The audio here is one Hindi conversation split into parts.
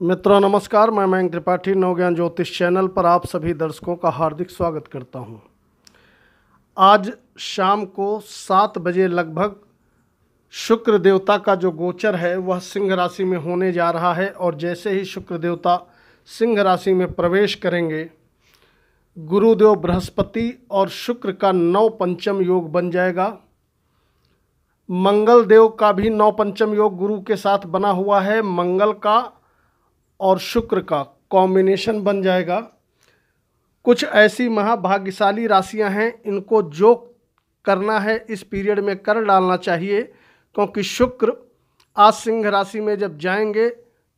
मित्रों नमस्कार मैं मयंक त्रिपाठी नवज्ञान ज्योतिष चैनल पर आप सभी दर्शकों का हार्दिक स्वागत करता हूं। आज शाम को सात बजे लगभग शुक्र देवता का जो गोचर है वह सिंह राशि में होने जा रहा है और जैसे ही शुक्र देवता सिंह राशि में प्रवेश करेंगे गुरुदेव बृहस्पति और शुक्र का नौ पंचम योग बन जाएगा मंगल देव का भी नौ पंचम योग गुरु के साथ बना हुआ है मंगल का और शुक्र का कॉम्बिनेशन बन जाएगा कुछ ऐसी महाभाग्यशाली राशियां हैं इनको जो करना है इस पीरियड में कर डालना चाहिए क्योंकि शुक्र आज सिंह राशि में जब जाएंगे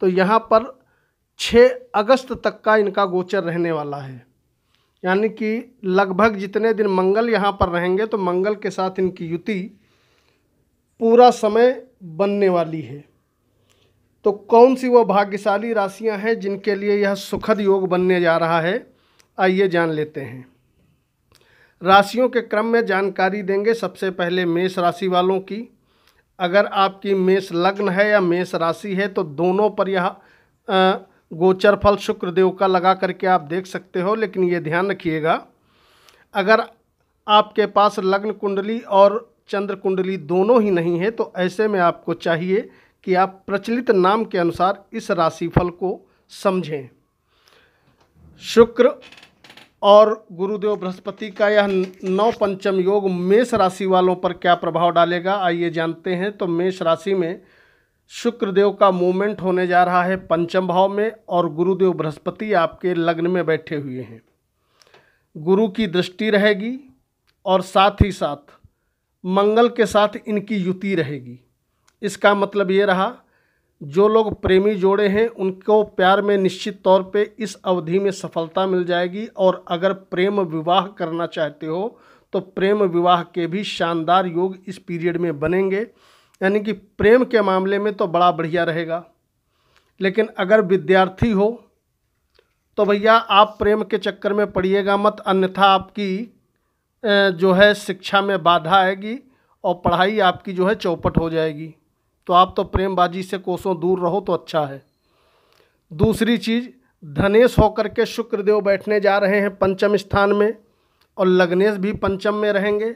तो यहाँ पर 6 अगस्त तक का इनका गोचर रहने वाला है यानी कि लगभग जितने दिन मंगल यहाँ पर रहेंगे तो मंगल के साथ इनकी युति पूरा समय बनने वाली है तो कौन सी वह भाग्यशाली राशियां हैं जिनके लिए यह सुखद योग बनने जा रहा है आइए जान लेते हैं राशियों के क्रम में जानकारी देंगे सबसे पहले मेष राशि वालों की अगर आपकी मेष लग्न है या मेष राशि है तो दोनों पर यह गोचर फल शुक्र देव का लगा करके आप देख सकते हो लेकिन ये ध्यान रखिएगा अगर आपके पास लग्न कुंडली और चंद्र कुंडली दोनों ही नहीं है तो ऐसे में आपको चाहिए कि आप प्रचलित नाम के अनुसार इस राशिफल को समझें शुक्र और गुरुदेव बृहस्पति का यह नौ पंचम योग मेष राशि वालों पर क्या प्रभाव डालेगा आइए जानते हैं तो मेष राशि में शुक्रदेव का मूवमेंट होने जा रहा है पंचम भाव में और गुरुदेव बृहस्पति आपके लग्न में बैठे हुए हैं गुरु की दृष्टि रहेगी और साथ ही साथ मंगल के साथ इनकी युति रहेगी इसका मतलब ये रहा जो लोग प्रेमी जोड़े हैं उनको प्यार में निश्चित तौर पे इस अवधि में सफलता मिल जाएगी और अगर प्रेम विवाह करना चाहते हो तो प्रेम विवाह के भी शानदार योग इस पीरियड में बनेंगे यानी कि प्रेम के मामले में तो बड़ा बढ़िया रहेगा लेकिन अगर विद्यार्थी हो तो भैया आप प्रेम के चक्कर में पड़िएगा मत अन्यथा आपकी जो है शिक्षा में बाधा आएगी और पढ़ाई आपकी जो है चौपट हो जाएगी तो आप तो प्रेमबाजी से कोसों दूर रहो तो अच्छा है दूसरी चीज़ धनेश होकर के शुक्रदेव बैठने जा रहे हैं पंचम स्थान में और लग्नेश भी पंचम में रहेंगे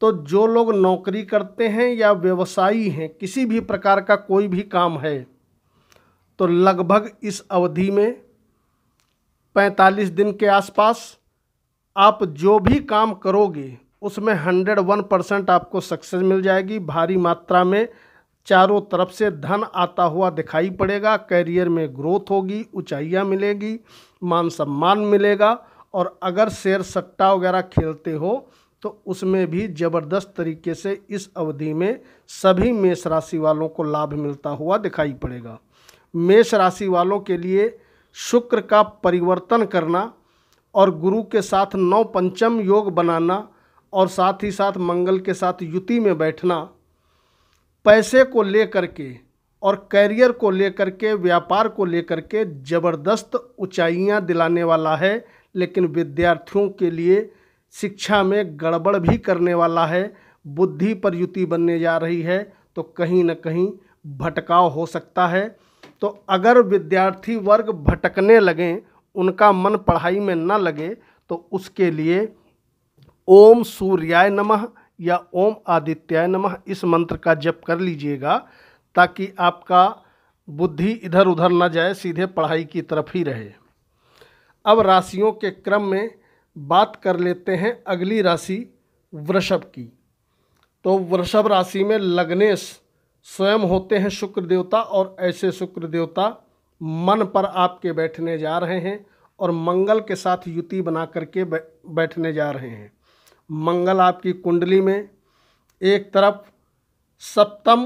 तो जो लोग नौकरी करते हैं या व्यवसायी हैं किसी भी प्रकार का कोई भी काम है तो लगभग इस अवधि में 45 दिन के आसपास आप जो भी काम करोगे उसमें 101 परसेंट आपको सक्सेस मिल जाएगी भारी मात्रा में चारों तरफ से धन आता हुआ दिखाई पड़ेगा कैरियर में ग्रोथ होगी ऊंचाइयाँ मिलेगी मान सम्मान मिलेगा और अगर शेर सट्टा वगैरह खेलते हो तो उसमें भी ज़बरदस्त तरीके से इस अवधि में सभी मेष राशि वालों को लाभ मिलता हुआ दिखाई पड़ेगा मेष राशि वालों के लिए शुक्र का परिवर्तन करना और गुरु के साथ नौ पंचम योग बनाना और साथ ही साथ मंगल के साथ युति में बैठना पैसे को लेकर के और कैरियर को लेकर के व्यापार को लेकर के ज़बरदस्त ऊंचाइयां दिलाने वाला है लेकिन विद्यार्थियों के लिए शिक्षा में गड़बड़ भी करने वाला है बुद्धि पर युति बनने जा रही है तो कहीं ना कहीं भटकाव हो सकता है तो अगर विद्यार्थी वर्ग भटकने लगें उनका मन पढ़ाई में न लगे तो उसके लिए ओम सूर्याय नमः या ओम आदित्याय नमः इस मंत्र का जप कर लीजिएगा ताकि आपका बुद्धि इधर उधर ना जाए सीधे पढ़ाई की तरफ ही रहे अब राशियों के क्रम में बात कर लेते हैं अगली राशि वृषभ की तो वृषभ राशि में लग्नेश स्वयं होते हैं शुक्र देवता और ऐसे शुक्र देवता मन पर आपके बैठने जा रहे हैं और मंगल के साथ युति बना करके बैठने जा रहे हैं मंगल आपकी कुंडली में एक तरफ सप्तम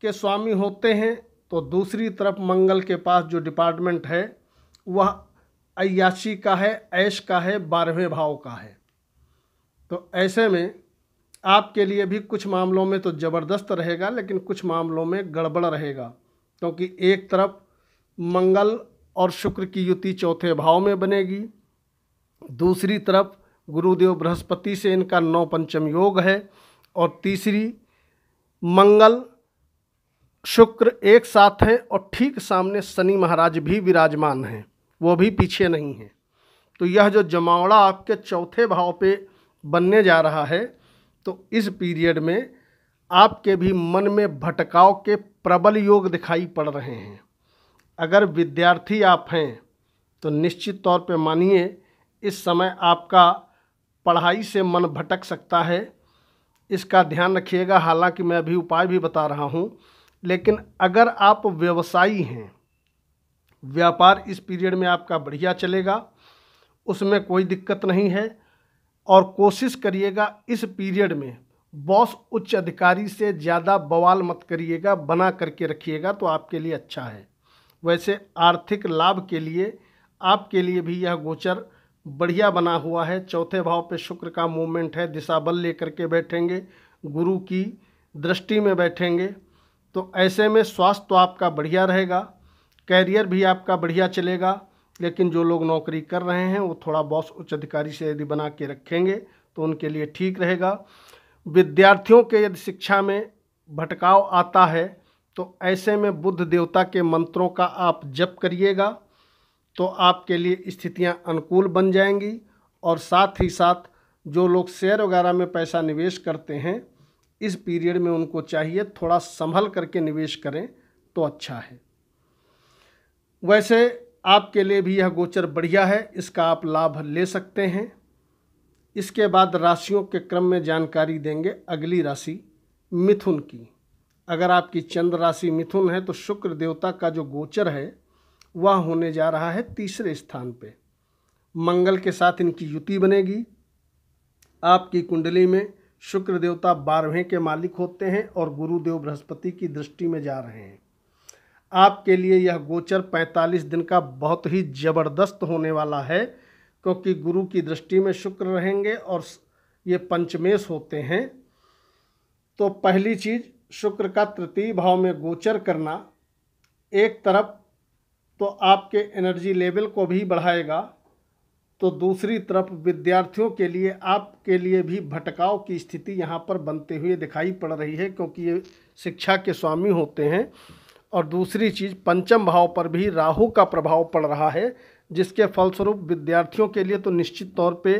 के स्वामी होते हैं तो दूसरी तरफ मंगल के पास जो डिपार्टमेंट है वह अयाशी का है ऐश का है बारहवें भाव का है तो ऐसे में आपके लिए भी कुछ मामलों में तो ज़बरदस्त रहेगा लेकिन कुछ मामलों में गड़बड़ रहेगा क्योंकि तो एक तरफ मंगल और शुक्र की युति चौथे भाव में बनेगी दूसरी तरफ गुरुदेव बृहस्पति से इनका नौ पंचम योग है और तीसरी मंगल शुक्र एक साथ हैं और ठीक सामने शनि महाराज भी विराजमान हैं वो भी पीछे नहीं हैं तो यह जो जमावड़ा आपके चौथे भाव पे बनने जा रहा है तो इस पीरियड में आपके भी मन में भटकाव के प्रबल योग दिखाई पड़ रहे हैं अगर विद्यार्थी आप हैं तो निश्चित तौर पे मानिए इस समय आपका पढ़ाई से मन भटक सकता है इसका ध्यान रखिएगा हालांकि मैं अभी उपाय भी बता रहा हूँ लेकिन अगर आप व्यवसायी हैं व्यापार इस पीरियड में आपका बढ़िया चलेगा उसमें कोई दिक्कत नहीं है और कोशिश करिएगा इस पीरियड में बॉस उच्च अधिकारी से ज़्यादा बवाल मत करिएगा बना करके रखिएगा तो आपके लिए अच्छा है वैसे आर्थिक लाभ के लिए आपके लिए भी यह गोचर बढ़िया बना हुआ है चौथे भाव पे शुक्र का मूवमेंट है दिशा बल लेकर के बैठेंगे गुरु की दृष्टि में बैठेंगे तो ऐसे में स्वास्थ्य तो आपका बढ़िया रहेगा कैरियर भी आपका बढ़िया चलेगा लेकिन जो लोग नौकरी कर रहे हैं वो थोड़ा बॉस उच्च अधिकारी से यदि बना के रखेंगे तो उनके लिए ठीक रहेगा विद्यार्थियों के यदि शिक्षा में भटकाव आता है तो ऐसे में बुद्ध देवता के मंत्रों का आप जप करिएगा तो आपके लिए स्थितियां अनुकूल बन जाएंगी और साथ ही साथ जो लोग शेयर वगैरह में पैसा निवेश करते हैं इस पीरियड में उनको चाहिए थोड़ा संभल करके निवेश करें तो अच्छा है वैसे आपके लिए भी यह गोचर बढ़िया है इसका आप लाभ ले सकते हैं इसके बाद राशियों के क्रम में जानकारी देंगे अगली राशि मिथुन की अगर आपकी चंद्र राशि मिथुन है तो शुक्र देवता का जो गोचर है वह होने जा रहा है तीसरे स्थान पे मंगल के साथ इनकी युति बनेगी आपकी कुंडली में शुक्र देवता बारहवें के मालिक होते हैं और गुरुदेव बृहस्पति की दृष्टि में जा रहे हैं आपके लिए यह गोचर 45 दिन का बहुत ही ज़बरदस्त होने वाला है क्योंकि गुरु की दृष्टि में शुक्र रहेंगे और ये पंचमेश होते हैं तो पहली चीज़ शुक्र का तृतीय भाव में गोचर करना एक तरफ तो आपके एनर्जी लेवल को भी बढ़ाएगा तो दूसरी तरफ विद्यार्थियों के लिए आपके लिए भी भटकाव की स्थिति यहाँ पर बनते हुए दिखाई पड़ रही है क्योंकि ये शिक्षा के स्वामी होते हैं और दूसरी चीज़ पंचम भाव पर भी राहु का प्रभाव पड़ रहा है जिसके फलस्वरूप विद्यार्थियों के लिए तो निश्चित तौर पे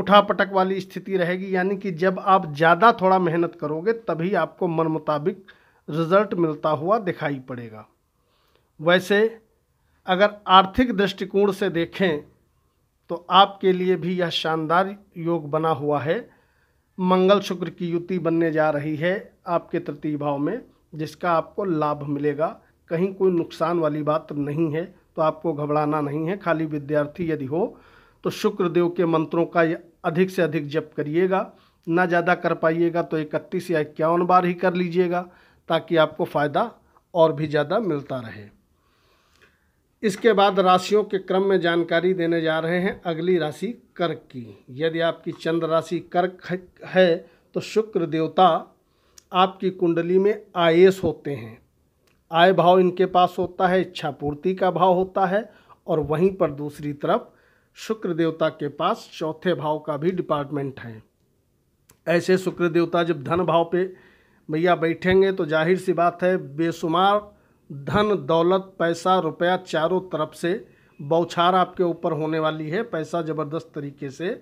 उठा पटक वाली स्थिति रहेगी यानी कि जब आप ज़्यादा थोड़ा मेहनत करोगे तभी आपको मन मुताबिक रिज़ल्ट मिलता हुआ दिखाई पड़ेगा वैसे अगर आर्थिक दृष्टिकोण से देखें तो आपके लिए भी यह शानदार योग बना हुआ है मंगल शुक्र की युति बनने जा रही है आपके तृतीय भाव में जिसका आपको लाभ मिलेगा कहीं कोई नुकसान वाली बात तो नहीं है तो आपको घबराना नहीं है खाली विद्यार्थी यदि हो तो शुक्र देव के मंत्रों का अधिक से अधिक जप करिएगा ना ज़्यादा कर पाइएगा तो इकतीस या इक्यावन बार ही कर लीजिएगा ताकि आपको फ़ायदा और भी ज़्यादा मिलता रहे इसके बाद राशियों के क्रम में जानकारी देने जा रहे हैं अगली राशि कर्क की यदि आपकी चंद्र राशि कर्क है तो शुक्र देवता आपकी कुंडली में आयस होते हैं आय भाव इनके पास होता है इच्छा पूर्ति का भाव होता है और वहीं पर दूसरी तरफ शुक्र देवता के पास चौथे भाव का भी डिपार्टमेंट है ऐसे शुक्र देवता जब धन भाव पे भैया बैठेंगे तो जाहिर सी बात है बेशुमार धन दौलत पैसा रुपया चारों तरफ से बौछार आपके ऊपर होने वाली है पैसा ज़बरदस्त तरीके से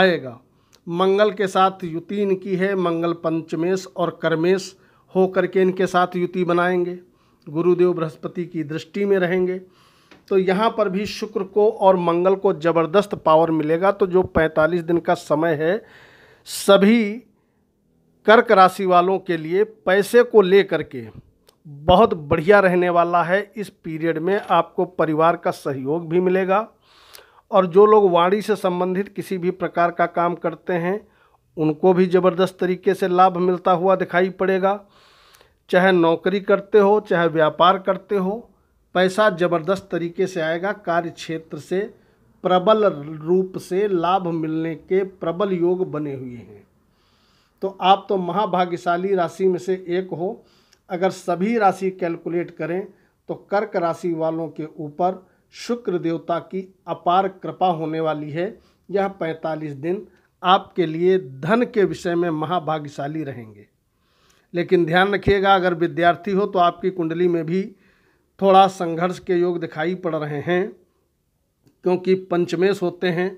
आएगा मंगल के साथ युति इनकी है मंगल पंचमेश और कर्मेश होकर के इनके साथ युति बनाएंगे गुरुदेव बृहस्पति की दृष्टि में रहेंगे तो यहाँ पर भी शुक्र को और मंगल को ज़बरदस्त पावर मिलेगा तो जो 45 दिन का समय है सभी कर्क राशि वालों के लिए पैसे को ले के बहुत बढ़िया रहने वाला है इस पीरियड में आपको परिवार का सहयोग भी मिलेगा और जो लोग वाणी से संबंधित किसी भी प्रकार का काम करते हैं उनको भी ज़बरदस्त तरीके से लाभ मिलता हुआ दिखाई पड़ेगा चाहे नौकरी करते हो चाहे व्यापार करते हो पैसा ज़बरदस्त तरीके से आएगा कार्य क्षेत्र से प्रबल रूप से लाभ मिलने के प्रबल योग बने हुए हैं तो आप तो महाभाग्यशाली राशि में से एक हो अगर सभी राशि कैलकुलेट करें तो कर्क राशि वालों के ऊपर शुक्र देवता की अपार कृपा होने वाली है यह पैंतालीस दिन आपके लिए धन के विषय में महाभाग्यशाली रहेंगे लेकिन ध्यान रखिएगा अगर विद्यार्थी हो तो आपकी कुंडली में भी थोड़ा संघर्ष के योग दिखाई पड़ रहे हैं क्योंकि पंचमेश होते हैं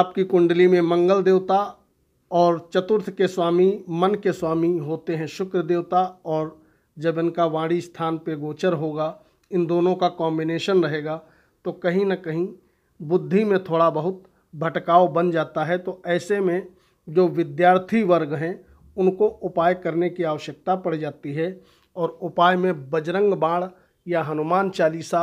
आपकी कुंडली में मंगल देवता और चतुर्थ के स्वामी मन के स्वामी होते हैं शुक्र देवता और जब इनका वाणी स्थान पे गोचर होगा इन दोनों का कॉम्बिनेशन रहेगा तो कहीं ना कहीं बुद्धि में थोड़ा बहुत भटकाव बन जाता है तो ऐसे में जो विद्यार्थी वर्ग हैं उनको उपाय करने की आवश्यकता पड़ जाती है और उपाय में बजरंग बाण या हनुमान चालीसा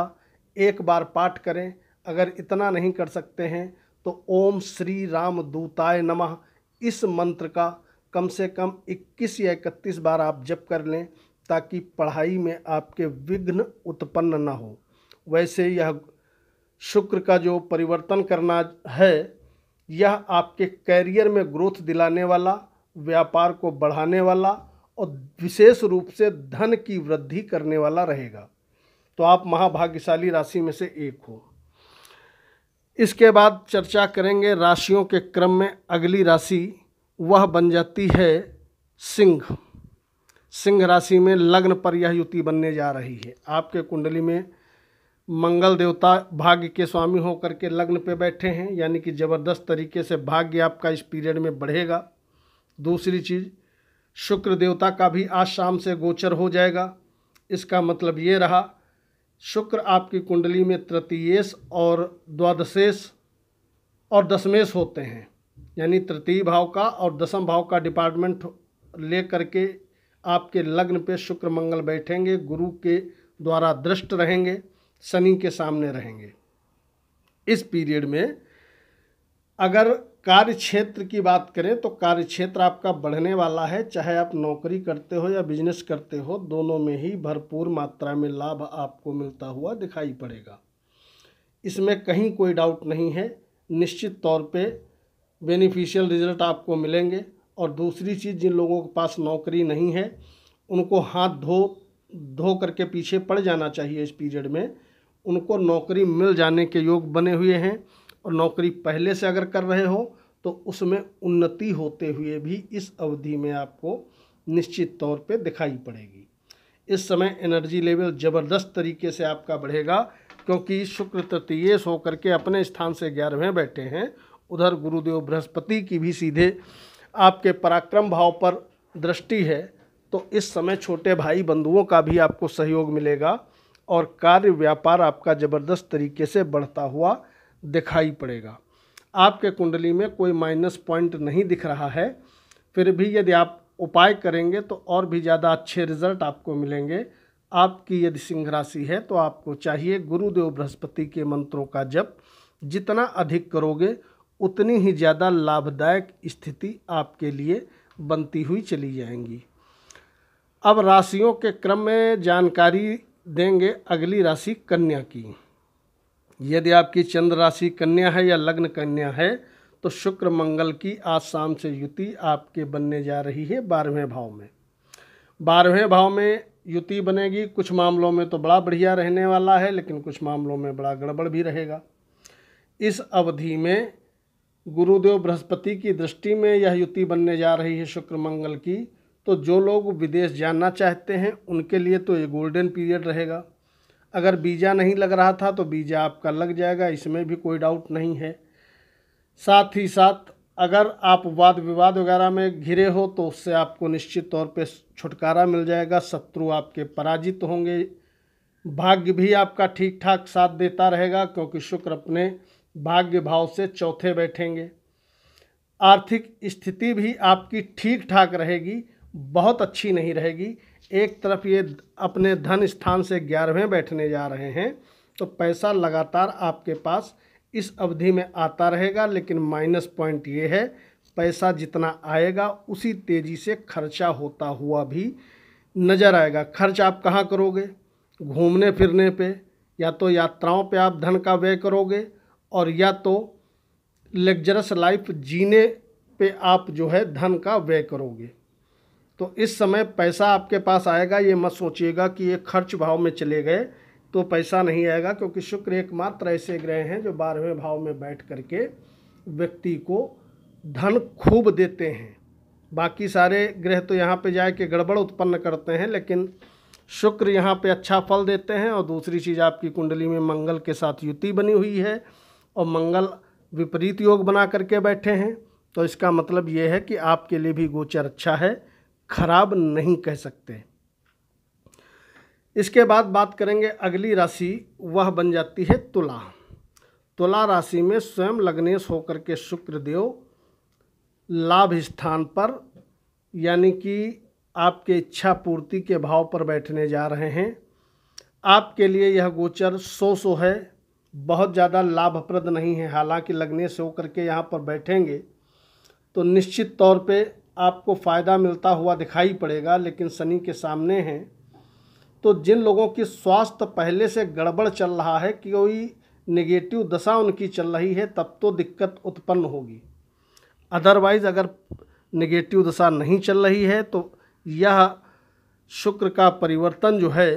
एक बार पाठ करें अगर इतना नहीं कर सकते हैं तो ओम श्री राम दूताय नमः इस मंत्र का कम से कम 21 या 31 बार आप जप कर लें ताकि पढ़ाई में आपके विघ्न उत्पन्न न हो वैसे यह शुक्र का जो परिवर्तन करना है यह आपके कैरियर में ग्रोथ दिलाने वाला व्यापार को बढ़ाने वाला और विशेष रूप से धन की वृद्धि करने वाला रहेगा तो आप महाभाग्यशाली राशि में से एक हो इसके बाद चर्चा करेंगे राशियों के क्रम में अगली राशि वह बन जाती है सिंह सिंह राशि में लग्न पर यह युति बनने जा रही है आपके कुंडली में मंगल देवता भाग्य के स्वामी होकर के लग्न पे बैठे हैं यानी कि ज़बरदस्त तरीके से भाग्य आपका इस पीरियड में बढ़ेगा दूसरी चीज़ शुक्र देवता का भी आज शाम से गोचर हो जाएगा इसका मतलब ये रहा शुक्र आपकी कुंडली में तृतीयेश और द्वादशेश और दशमेश होते हैं यानी तृतीय भाव का और दसम भाव का डिपार्टमेंट ले करके आपके लग्न पे शुक्र मंगल बैठेंगे गुरु के द्वारा दृष्ट रहेंगे शनि के सामने रहेंगे इस पीरियड में अगर कार्य क्षेत्र की बात करें तो कार्य क्षेत्र आपका बढ़ने वाला है चाहे आप नौकरी करते हो या बिजनेस करते हो दोनों में ही भरपूर मात्रा में लाभ आपको मिलता हुआ दिखाई पड़ेगा इसमें कहीं कोई डाउट नहीं है निश्चित तौर पे बेनिफिशियल रिजल्ट आपको मिलेंगे और दूसरी चीज़ जिन लोगों के पास नौकरी नहीं है उनको हाथ धो धो करके पीछे पड़ जाना चाहिए इस पीरियड में उनको नौकरी मिल जाने के योग बने हुए हैं और नौकरी पहले से अगर कर रहे हो तो उसमें उन्नति होते हुए भी इस अवधि में आपको निश्चित तौर पे दिखाई पड़ेगी इस समय एनर्जी लेवल ज़बरदस्त तरीके से आपका बढ़ेगा क्योंकि शुक्र तृतीय होकर के अपने स्थान से ग्यारहवें बैठे हैं उधर गुरुदेव बृहस्पति की भी सीधे आपके पराक्रम भाव पर दृष्टि है तो इस समय छोटे भाई बंधुओं का भी आपको सहयोग मिलेगा और कार्य व्यापार आपका ज़बरदस्त तरीके से बढ़ता हुआ दिखाई पड़ेगा आपके कुंडली में कोई माइनस पॉइंट नहीं दिख रहा है फिर भी यदि आप उपाय करेंगे तो और भी ज़्यादा अच्छे रिजल्ट आपको मिलेंगे आपकी यदि सिंह राशि है तो आपको चाहिए गुरुदेव बृहस्पति के मंत्रों का जप जितना अधिक करोगे उतनी ही ज़्यादा लाभदायक स्थिति आपके लिए बनती हुई चली जाएंगी अब राशियों के क्रम में जानकारी देंगे अगली राशि कन्या की यदि आपकी चंद्र राशि कन्या है या लग्न कन्या है तो शुक्र मंगल की आज शाम से युति आपके बनने जा रही है बारहवें भाव में बारहवें भाव में युति बनेगी कुछ मामलों में तो बड़ा बढ़िया रहने वाला है लेकिन कुछ मामलों में बड़ा गड़बड़ भी रहेगा इस अवधि में गुरुदेव बृहस्पति की दृष्टि में यह युति बनने जा रही है शुक्र मंगल की तो जो लोग विदेश जाना चाहते हैं उनके लिए तो ये गोल्डन पीरियड रहेगा अगर बीजा नहीं लग रहा था तो बीजा आपका लग जाएगा इसमें भी कोई डाउट नहीं है साथ ही साथ अगर आप वाद विवाद वगैरह में घिरे हो तो उससे आपको निश्चित तौर पे छुटकारा मिल जाएगा शत्रु आपके पराजित होंगे भाग्य भी आपका ठीक ठाक साथ देता रहेगा क्योंकि शुक्र अपने भाग्य भाव से चौथे बैठेंगे आर्थिक स्थिति भी आपकी ठीक ठाक रहेगी बहुत अच्छी नहीं रहेगी एक तरफ ये अपने धन स्थान से ग्यारहवें बैठने जा रहे हैं तो पैसा लगातार आपके पास इस अवधि में आता रहेगा लेकिन माइनस पॉइंट ये है पैसा जितना आएगा उसी तेज़ी से खर्चा होता हुआ भी नज़र आएगा खर्च आप कहाँ करोगे घूमने फिरने पे या तो यात्राओं पे आप धन का व्यय करोगे और या तो लग्जरस लाइफ जीने पे आप जो है धन का व्यय करोगे तो इस समय पैसा आपके पास आएगा ये मत सोचिएगा कि ये खर्च भाव में चले गए तो पैसा नहीं आएगा क्योंकि शुक्र एकमात्र ऐसे ग्रह हैं जो बारहवें भाव में बैठ करके व्यक्ति को धन खूब देते हैं बाकी सारे ग्रह तो यहाँ पे जाए के गड़बड़ उत्पन्न करते हैं लेकिन शुक्र यहाँ पे अच्छा फल देते हैं और दूसरी चीज़ आपकी कुंडली में मंगल के साथ युति बनी हुई है और मंगल विपरीत योग बना करके बैठे हैं तो इसका मतलब ये है कि आपके लिए भी गोचर अच्छा है खराब नहीं कह सकते इसके बाद बात करेंगे अगली राशि वह बन जाती है तुला तुला राशि में स्वयं लग्नेश होकर के शुक्रदेव लाभ स्थान पर यानी कि आपके इच्छा पूर्ति के भाव पर बैठने जा रहे हैं आपके लिए यह गोचर सो सो है बहुत ज़्यादा लाभप्रद नहीं है हालांकि लग्नेश होकर के यहाँ पर बैठेंगे तो निश्चित तौर पे आपको फ़ायदा मिलता हुआ दिखाई पड़ेगा लेकिन शनि के सामने हैं तो जिन लोगों की स्वास्थ्य पहले से गड़बड़ चल रहा है कोई नेगेटिव दशा उनकी चल रही है तब तो दिक्कत उत्पन्न होगी अदरवाइज़ अगर नेगेटिव दशा नहीं चल रही है तो यह शुक्र का परिवर्तन जो है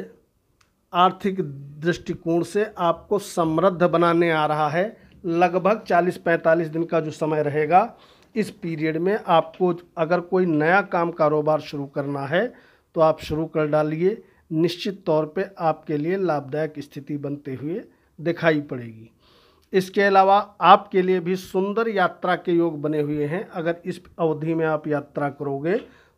आर्थिक दृष्टिकोण से आपको समृद्ध बनाने आ रहा है लगभग 40-45 दिन का जो समय रहेगा इस पीरियड में आपको अगर कोई नया काम कारोबार शुरू करना है तो आप शुरू कर डालिए निश्चित तौर पे आपके लिए लाभदायक स्थिति बनते हुए दिखाई पड़ेगी इसके अलावा आपके लिए भी सुंदर यात्रा के योग बने हुए हैं अगर इस अवधि में आप यात्रा करोगे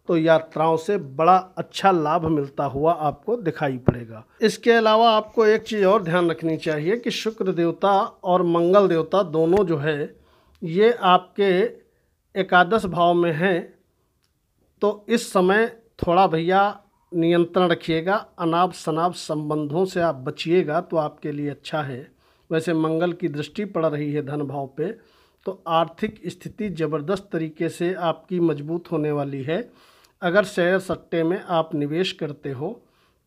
तो यात्राओं से बड़ा अच्छा लाभ मिलता हुआ आपको दिखाई पड़ेगा इसके अलावा आपको एक चीज़ और ध्यान रखनी चाहिए कि शुक्र देवता और मंगल देवता दोनों जो है ये आपके एकादश भाव में हैं तो इस समय थोड़ा भैया नियंत्रण रखिएगा अनाप शनाप संबंधों से आप बचिएगा तो आपके लिए अच्छा है वैसे मंगल की दृष्टि पड़ रही है धन भाव पे तो आर्थिक स्थिति ज़बरदस्त तरीके से आपकी मजबूत होने वाली है अगर शेयर सट्टे में आप निवेश करते हो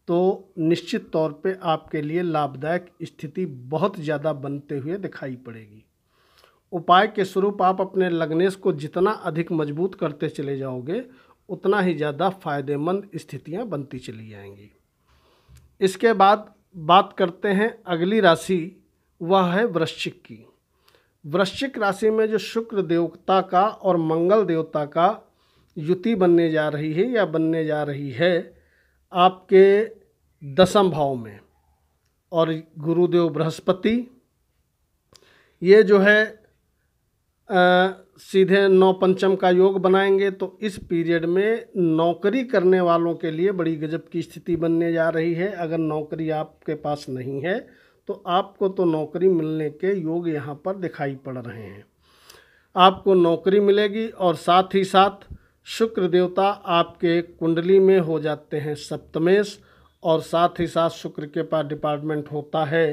तो निश्चित तौर पे आपके लिए लाभदायक स्थिति बहुत ज़्यादा बनते हुए दिखाई पड़ेगी उपाय के स्वरूप आप अपने लग्नेश को जितना अधिक मजबूत करते चले जाओगे उतना ही ज़्यादा फायदेमंद स्थितियाँ बनती चली जाएंगी इसके बाद बात करते हैं अगली राशि वह है वृश्चिक की वृश्चिक राशि में जो शुक्र देवता का और मंगल देवता का युति बनने जा रही है या बनने जा रही है आपके दसम भाव में और गुरुदेव बृहस्पति ये जो है आ, सीधे नौ पंचम का योग बनाएंगे तो इस पीरियड में नौकरी करने वालों के लिए बड़ी गजब की स्थिति बनने जा रही है अगर नौकरी आपके पास नहीं है तो आपको तो नौकरी मिलने के योग यहाँ पर दिखाई पड़ रहे हैं आपको नौकरी मिलेगी और साथ ही साथ शुक्र देवता आपके कुंडली में हो जाते हैं सप्तमेश और साथ ही साथ शुक्र के पास डिपार्टमेंट होता है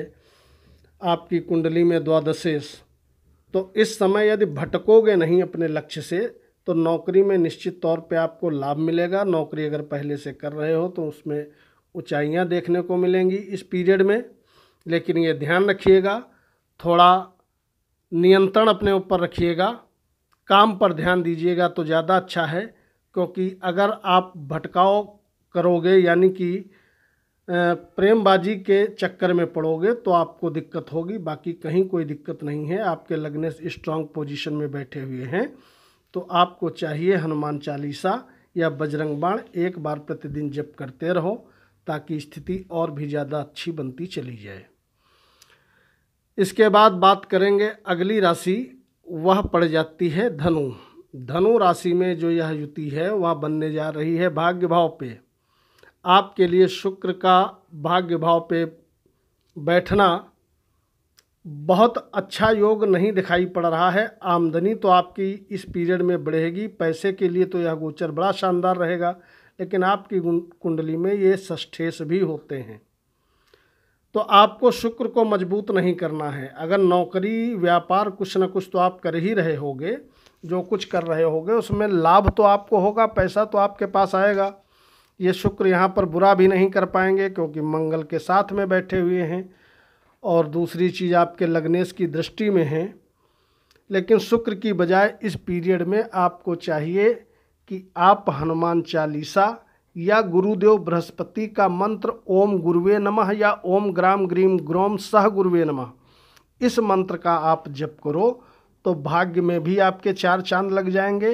आपकी कुंडली में द्वादशेश तो इस समय यदि भटकोगे नहीं अपने लक्ष्य से तो नौकरी में निश्चित तौर पे आपको लाभ मिलेगा नौकरी अगर पहले से कर रहे हो तो उसमें ऊंचाइयां देखने को मिलेंगी इस पीरियड में लेकिन ये ध्यान रखिएगा थोड़ा नियंत्रण अपने ऊपर रखिएगा काम पर ध्यान दीजिएगा तो ज़्यादा अच्छा है क्योंकि अगर आप भटकाव करोगे यानी कि प्रेमबाजी के चक्कर में पड़ोगे तो आपको दिक्कत होगी बाकी कहीं कोई दिक्कत नहीं है आपके लगने से स्ट्रांग पोजीशन में बैठे हुए हैं तो आपको चाहिए हनुमान चालीसा या बजरंग बाण एक बार प्रतिदिन जप करते रहो ताकि स्थिति और भी ज़्यादा अच्छी बनती चली जाए इसके बाद बात करेंगे अगली राशि वह पड़ जाती है धनु धनु राशि में जो यह युति है वह बनने जा रही है भाग्य भाव पे आपके लिए शुक्र का भाग्य भाव पे बैठना बहुत अच्छा योग नहीं दिखाई पड़ रहा है आमदनी तो आपकी इस पीरियड में बढ़ेगी पैसे के लिए तो यह गोचर बड़ा शानदार रहेगा लेकिन आपकी कुंडली में ये ष्ठेस भी होते हैं तो आपको शुक्र को मजबूत नहीं करना है अगर नौकरी व्यापार कुछ ना कुछ तो आप कर ही रहे होगे जो कुछ कर रहे होगे उसमें लाभ तो आपको होगा पैसा तो आपके पास आएगा ये शुक्र यहाँ पर बुरा भी नहीं कर पाएंगे क्योंकि मंगल के साथ में बैठे हुए हैं और दूसरी चीज़ आपके लग्नेश की दृष्टि में है लेकिन शुक्र की बजाय इस पीरियड में आपको चाहिए कि आप हनुमान चालीसा या गुरुदेव बृहस्पति का मंत्र ओम गुरुवे नमः या ओम ग्राम ग्रीम ग्रोम सह गुरुवे नमः इस मंत्र का आप जप करो तो भाग्य में भी आपके चार चांद लग जाएंगे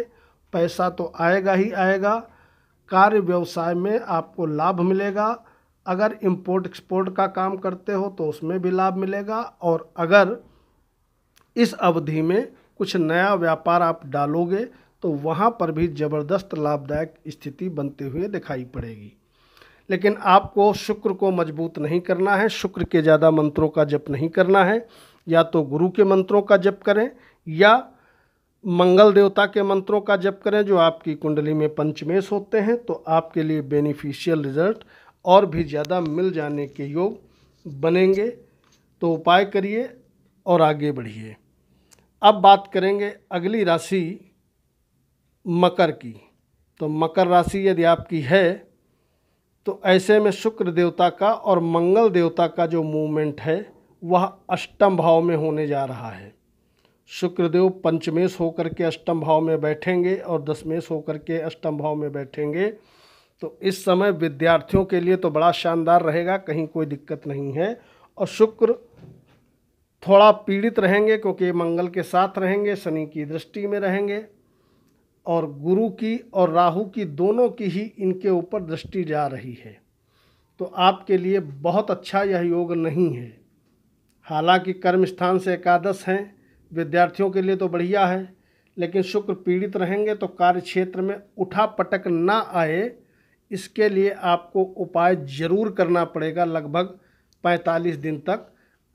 पैसा तो आएगा ही आएगा कार्य व्यवसाय में आपको लाभ मिलेगा अगर इंपोर्ट एक्सपोर्ट का काम करते हो तो उसमें भी लाभ मिलेगा और अगर इस अवधि में कुछ नया व्यापार आप डालोगे तो वहाँ पर भी ज़बरदस्त लाभदायक स्थिति बनते हुए दिखाई पड़ेगी लेकिन आपको शुक्र को मजबूत नहीं करना है शुक्र के ज़्यादा मंत्रों का जप नहीं करना है या तो गुरु के मंत्रों का जप करें या मंगल देवता के मंत्रों का जप करें जो आपकी कुंडली में पंचमेश होते हैं तो आपके लिए बेनिफिशियल रिजल्ट और भी ज़्यादा मिल जाने के योग बनेंगे तो उपाय करिए और आगे बढ़िए अब बात करेंगे अगली राशि मकर की तो मकर राशि यदि आपकी है तो ऐसे में शुक्र देवता का और मंगल देवता का जो मूवमेंट है वह अष्टम भाव में होने जा रहा है शुक्रदेव पंचमेश होकर के अष्टम भाव में बैठेंगे और दसमेश होकर के अष्टम भाव में बैठेंगे तो इस समय विद्यार्थियों के लिए तो बड़ा शानदार रहेगा कहीं कोई दिक्कत नहीं है और शुक्र थोड़ा पीड़ित रहेंगे क्योंकि मंगल के साथ रहेंगे शनि की दृष्टि में रहेंगे और गुरु की और राहु की दोनों की ही इनके ऊपर दृष्टि जा रही है तो आपके लिए बहुत अच्छा यह योग नहीं है हालांकि कर्म स्थान से एकादश हैं विद्यार्थियों के लिए तो बढ़िया है लेकिन शुक्र पीड़ित रहेंगे तो कार्य क्षेत्र में उठा पटक ना आए इसके लिए आपको उपाय ज़रूर करना पड़ेगा लगभग 45 दिन तक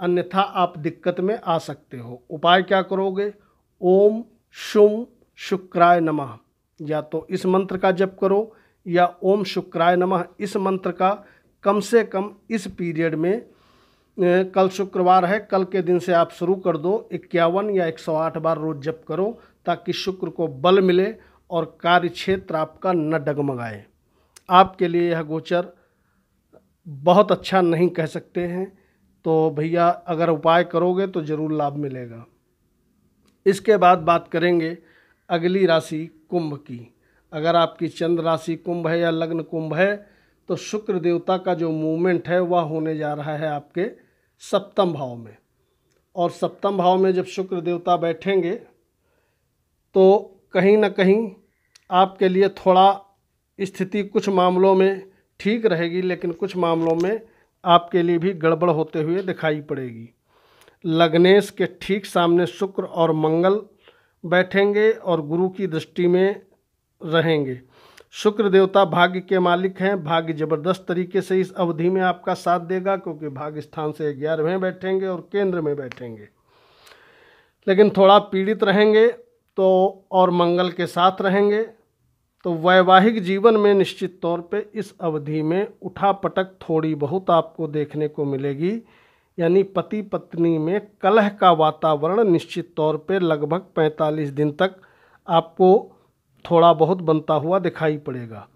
अन्यथा आप दिक्कत में आ सकते हो उपाय क्या करोगे ओम शुम शुक्राय नमः या तो इस मंत्र का जप करो या ओम शुक्राय नमः इस मंत्र का कम से कम इस पीरियड में कल शुक्रवार है कल के दिन से आप शुरू कर दो इक्यावन या एक सौ आठ बार रोज जप करो ताकि शुक्र को बल मिले और कार्य क्षेत्र आपका न डगमगाए आपके लिए यह गोचर बहुत अच्छा नहीं कह सकते हैं तो भैया अगर उपाय करोगे तो ज़रूर लाभ मिलेगा इसके बाद बात करेंगे अगली राशि कुंभ की अगर आपकी चंद्र राशि कुंभ है या लग्न कुंभ है तो शुक्र देवता का जो मूवमेंट है वह होने जा रहा है आपके सप्तम भाव में और सप्तम भाव में जब शुक्र देवता बैठेंगे तो कहीं ना कहीं आपके लिए थोड़ा स्थिति कुछ मामलों में ठीक रहेगी लेकिन कुछ मामलों में आपके लिए भी गड़बड़ होते हुए दिखाई पड़ेगी लग्नेश के ठीक सामने शुक्र और मंगल बैठेंगे और गुरु की दृष्टि में रहेंगे शुक्र देवता भाग्य के मालिक हैं भाग्य जबरदस्त तरीके से इस अवधि में आपका साथ देगा क्योंकि भाग्य स्थान से ग्यारहवें बैठेंगे और केंद्र में बैठेंगे लेकिन थोड़ा पीड़ित रहेंगे तो और मंगल के साथ रहेंगे तो वैवाहिक जीवन में निश्चित तौर पे इस अवधि में उठा पटक थोड़ी बहुत आपको देखने को मिलेगी यानी पति पत्नी में कलह का वातावरण निश्चित तौर पे लगभग 45 दिन तक आपको थोड़ा बहुत बनता हुआ दिखाई पड़ेगा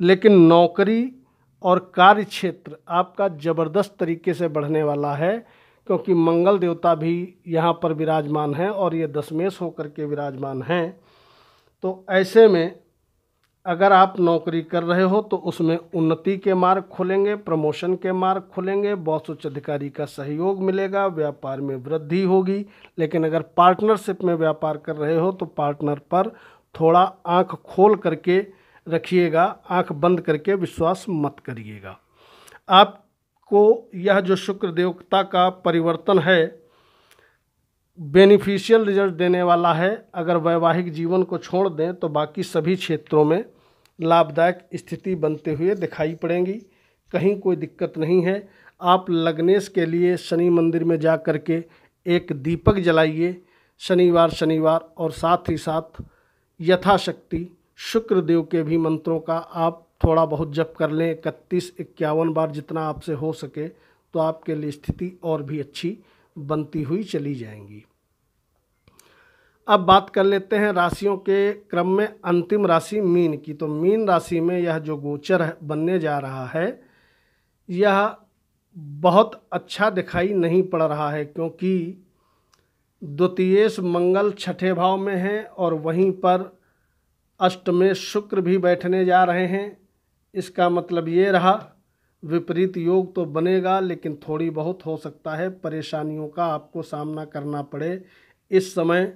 लेकिन नौकरी और कार्य क्षेत्र आपका ज़बरदस्त तरीके से बढ़ने वाला है क्योंकि मंगल देवता भी यहाँ पर विराजमान हैं और ये दशमेश होकर के विराजमान हैं तो ऐसे में अगर आप नौकरी कर रहे हो तो उसमें उन्नति के मार्ग खुलेंगे प्रमोशन के मार्ग खुलेंगे बहुत उच्च अधिकारी का सहयोग मिलेगा व्यापार में वृद्धि होगी लेकिन अगर पार्टनरशिप में व्यापार कर रहे हो तो पार्टनर पर थोड़ा आँख खोल करके रखिएगा आँख बंद करके विश्वास मत करिएगा आपको यह जो शुक्र देवता का परिवर्तन है बेनिफिशियल रिजल्ट देने वाला है अगर वैवाहिक जीवन को छोड़ दें तो बाकी सभी क्षेत्रों में लाभदायक स्थिति बनते हुए दिखाई पड़ेंगी कहीं कोई दिक्कत नहीं है आप लग्नेश के लिए शनि मंदिर में जा कर के एक दीपक जलाइए शनिवार शनिवार और साथ ही साथ यथाशक्ति शुक्रदेव के भी मंत्रों का आप थोड़ा बहुत जप कर लें इकतीस इक्यावन बार जितना आपसे हो सके तो आपके लिए स्थिति और भी अच्छी बनती हुई चली जाएंगी अब बात कर लेते हैं राशियों के क्रम में अंतिम राशि मीन की तो मीन राशि में यह जो गोचर बनने जा रहा है यह बहुत अच्छा दिखाई नहीं पड़ रहा है क्योंकि द्वितीयेश मंगल छठे भाव में हैं और वहीं पर अष्टमेश शुक्र भी बैठने जा रहे हैं इसका मतलब ये रहा विपरीत योग तो बनेगा लेकिन थोड़ी बहुत हो सकता है परेशानियों का आपको सामना करना पड़े इस समय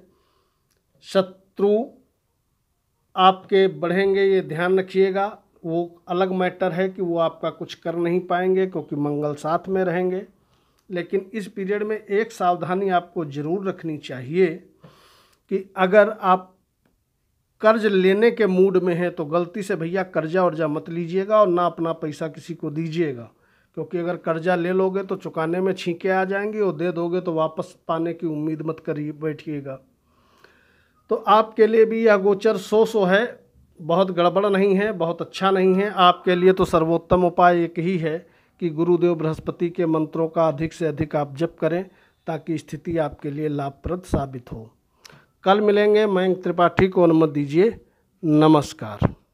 शत्रु आपके बढ़ेंगे ये ध्यान रखिएगा वो अलग मैटर है कि वो आपका कुछ कर नहीं पाएंगे क्योंकि मंगल साथ में रहेंगे लेकिन इस पीरियड में एक सावधानी आपको ज़रूर रखनी चाहिए कि अगर आप कर्ज लेने के मूड में हैं तो गलती से भैया कर्जा वर्जा मत लीजिएगा और ना अपना पैसा किसी को दीजिएगा क्योंकि अगर कर्जा ले लोगे तो चुकाने में छींके आ जाएंगे और दे दोगे तो वापस पाने की उम्मीद मत करिए बैठिएगा तो आपके लिए भी यह गोचर सो सो है बहुत गड़बड़ नहीं है बहुत अच्छा नहीं है आपके लिए तो सर्वोत्तम उपाय एक ही है कि गुरुदेव बृहस्पति के मंत्रों का अधिक से अधिक आप जप करें ताकि स्थिति आपके लिए लाभप्रद साबित हो कल मिलेंगे मयंक त्रिपाठी को अनुमति दीजिए नमस्कार